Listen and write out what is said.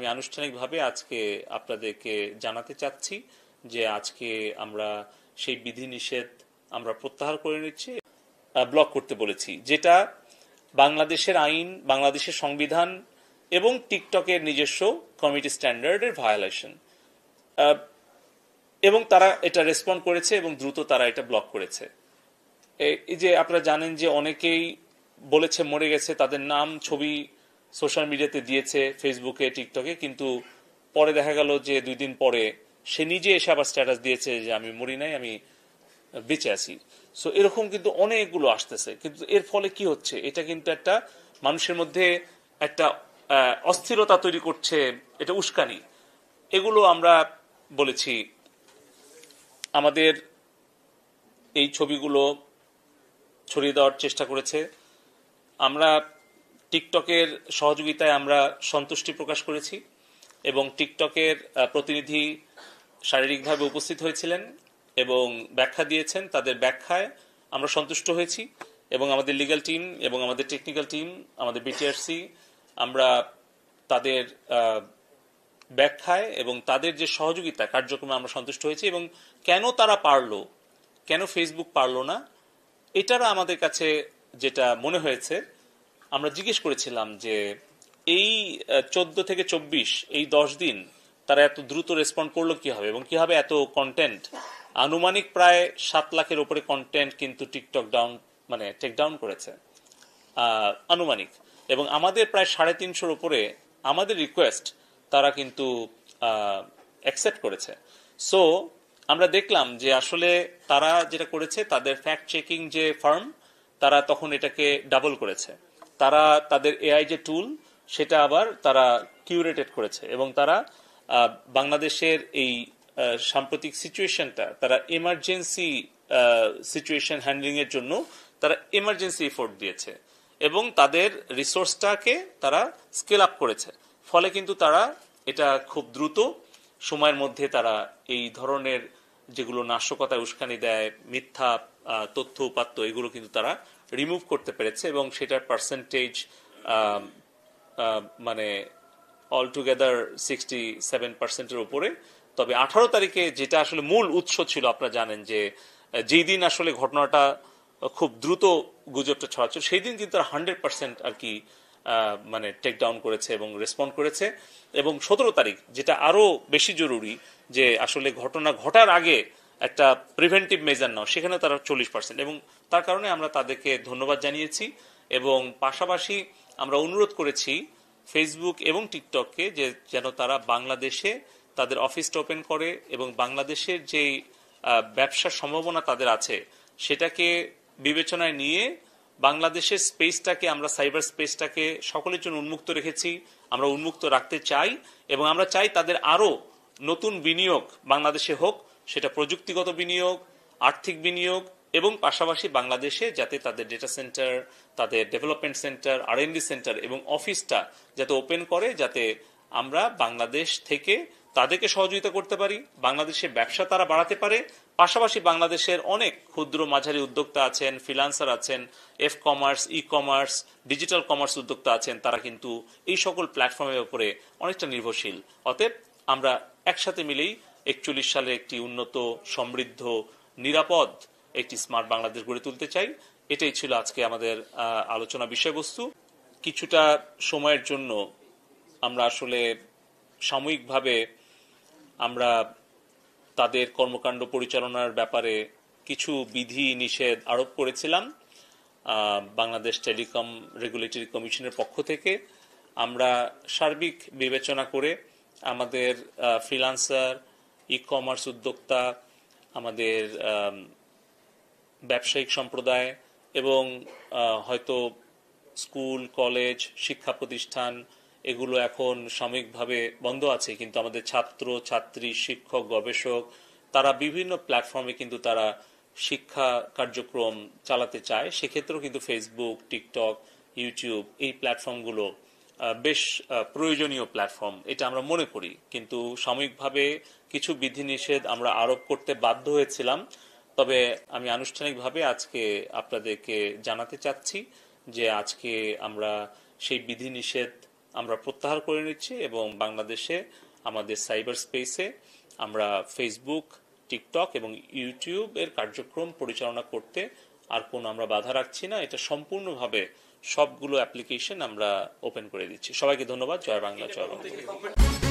আমি আনুষ্ঠানিকভাবে আজকে আপনাদেরকে জানাতে চাচ্ছি যে আজকে আমরা সেই বিধিনিষেধ আমরা প্রত্যাহার করে নিচ্ছি ব্লক করতে বলেছি যেটা বাংলাদেশের আইন বাংলাদেশের সংবিধান এবং টিকটকের নিজস্ব কমিটি স্ট্যান্ডার্ডের ভায়োলেশন এবং তারা এটা রেসপন্ড করেছে এবং দ্রুত তারা এটা ব্লক করেছে এই যে আপনারা জানেন যে অনেকেই বলেছে মরে গেছে তাদের নাম ছবি সোশ্যাল মিডিয়াতে দিয়েছে ফেসবুকে টিকটকে কিন্তু পরে দেখা গেল যে দুই দিন পরে সে নিজে এসে আবার স্ট্যাটাস দিয়েছে যে আমি মরি নাই আমি বেঁচে আছি সো এরকম কিন্তু অনেকগুলো আসতেছে কিন্তু এর ফলে কি হচ্ছে এটা কিন্তু একটা মানুষের মধ্যে একটা অস্থিরতা তৈরি করছে এটা উস্কানি এগুলো আমরা বলেছি আমাদের এই ছবিগুলো ছড়িয়ে দেওয়ার চেষ্টা করেছে আমরা টিকটকের সহযোগিতায় আমরা সন্তুষ্টি প্রকাশ করেছি এবং টিকটকের প্রতিনিধি শারীরিকভাবে উপস্থিত হয়েছিলেন এবং ব্যাখ্যা দিয়েছেন তাদের ব্যাখ্যায় আমরা সন্তুষ্ট হয়েছি এবং আমাদের লিগাল টিম এবং আমাদের টেকনিক্যাল টিম আমাদের বিটিআরসি আমরা তাদের ব্যাখ্যায় এবং তাদের যে সহযোগিতা কার্যক্রমে আমরা সন্তুষ্ট হয়েছি এবং কেন তারা পারলো কেন ফেসবুক পারলো না এটারা আমাদের কাছে যেটা মনে হয়েছে আমরা জিজ্ঞেস করেছিলাম যে এই চোদ্দ থেকে চব্বিশ এই দশ দিন তারা এত দ্রুত রেসপন্ড করলো হবে এবং হবে এত কন্টেন্ট আনুমানিক প্রায় সাত লাখের উপরে কন্টেন্ট কিন্তু টিকটক ডাউন মানে টেক ডাউন করেছে আনুমানিক এবং আমাদের প্রায় সাড়ে তিনশোর উপরে আমাদের রিকোয়েস্ট তারা কিন্তু অ্যাকসেপ্ট করেছে সো আমরা দেখলাম যে আসলে তারা যেটা করেছে তাদের ফ্যাক্ট চেকিং যে ফার্ম তারা তখন এটাকে ডাবল করেছে তারা তাদের এআই যে টুল সেটা আবার তারা কিউরেটেড করেছে এবং তারা বাংলাদেশের এই সাম্প্রতিক সিচুয়েশনটা তারা এমার্জেন্সি সিচুয়েশন হ্যান্ডলিংয়ের জন্য তারা এমার্জেন্সি এফোর্ট দিয়েছে এবং তাদের রিসোর্সটাকে তারা স্কেল আপ করেছে ফলে কিন্তু তারা এটা খুব দ্রুত সময়ের মধ্যে তারা এই ধরনের যেগুলো নাশকতায় উস্কানি দেয় মিথ্যা তথ্য উপাত্ত এগুলো কিন্তু তারা রিমুভ করতে পেরেছে এবং সেটার পার্সেন্টেজ মানে অল টুগেদার সিক্সটি সেভেন পার্সেন্টের উপরে তবে আঠারো তারিখে যেটা আসলে মূল উৎস ছিল আপনারা জানেন যে যেই দিন আসলে ঘটনাটা খুব দ্রুত গুজবটা ছড়াচ্ছিল সেই দিন কিন্তু হান্ড্রেড পার্সেন্ট আর কি মানে টেক ডাউন করেছে এবং রেসপন্ড করেছে এবং সতেরো তারিখ যেটা আরও বেশি জরুরি যে আসলে ঘটনা ঘটার আগে একটা প্রিভেন্টিভ মেজার নাও সেখানে তারা চল্লিশ পার্সেন্ট এবং তার কারণে আমরা তাদেরকে ধন্যবাদ জানিয়েছি এবং পাশাপাশি আমরা অনুরোধ করেছি ফেসবুক এবং টিকটককে যে যেন তারা বাংলাদেশে তাদের অফিসটা ওপেন করে এবং বাংলাদেশের যেই ব্যবসার সম্ভাবনা তাদের আছে সেটাকে বিবেচনায় নিয়ে বাংলাদেশের স্পেসটাকে আমরা সাইবার স্পেসটাকে সকলের জন্য উন্মুক্ত রেখেছি আমরা উন্মুক্ত রাখতে চাই এবং আমরা চাই তাদের আরও নতুন বিনিয়োগ বাংলাদেশে হোক সেটা প্রযুক্তিগত বিনিয়োগ আর্থিক বিনিয়োগ এবং পাশাপাশি বাংলাদেশে যাতে তাদের ডেটা সেন্টার তাদের ডেভেলপমেন্ট সেন্টার আর সেন্টার এবং অফিসটা যাতে ওপেন করে যাতে আমরা বাংলাদেশ থেকে তাদেরকে সহযোগিতা করতে পারি বাংলাদেশে ব্যবসা তারা বাড়াতে পারে পাশাপাশি বাংলাদেশের অনেক ক্ষুদ্র মাঝারি উদ্যোক্তা আছেন ফ্রিলান্সার আছেন F commerce E commerce digital commerce উদ্যোক্তা আছেন তারা কিন্তু এই সকল প্ল্যাটফর্মের উপরে অনেকটা নির্ভরশীল অতএব আমরা একসাথে মিলেই একচল্লিশ সালে একটি উন্নত সমৃদ্ধ নিরাপদ একটি স্মার্ট বাংলাদেশ গড়ে তুলতে চাই এটাই ছিল আজকে আমাদের আলোচনা বিষয়বস্তু কিছুটা সময়ের জন্য আমরা আসলে সাময়িকভাবে আমরা তাদের কর্মকাণ্ড পরিচালনার ব্যাপারে কিছু বিধি নিষেধ আরোপ করেছিলাম বাংলাদেশ টেলিকম রেগুলেটরি কমিশনের পক্ষ থেকে আমরা সার্বিক বিবেচনা করে আমাদের ফ্রিলান্সার ই কমার্স উদ্যোক্তা আমাদের ব্যবসায়িক সম্প্রদায় এবং হয়তো স্কুল কলেজ শিক্ষা প্রতিষ্ঠান এগুলো এখন সাময়িকভাবে বন্ধ আছে কিন্তু আমাদের ছাত্র ছাত্রী শিক্ষক গবেষক তারা বিভিন্ন প্ল্যাটফর্মে কিন্তু তারা শিক্ষা কার্যক্রম চালাতে চায় সেক্ষেত্রেও কিন্তু ফেসবুক টিকটক ইউটিউব এই প্ল্যাটফর্মগুলো বেশ প্রয়োজনীয় প্ল্যাটফর্ম এটা আমরা মনে করি কিন্তু সাময়িকভাবে কিছু বিধিনিষেধ আমরা আরোপ করতে বাধ্য হয়েছিলাম তবে আমি আনুষ্ঠানিকভাবে আজকে আপনাদেরকে জানাতে চাচ্ছি যে আজকে আমরা সেই বিধিনিষেধ আমরা প্রত্যাহার করে নিচ্ছি এবং বাংলাদেশে আমাদের সাইবার স্পেসে আমরা ফেসবুক টিকটক এবং ইউটিউব এর কার্যক্রম পরিচালনা করতে আর কোনো আমরা বাধা রাখছি না এটা সম্পূর্ণভাবে সবগুলো অ্যাপ্লিকেশন আমরা ওপেন করে দিচ্ছি সবাইকে ধন্যবাদ জয় বাংলা জয় বাংলা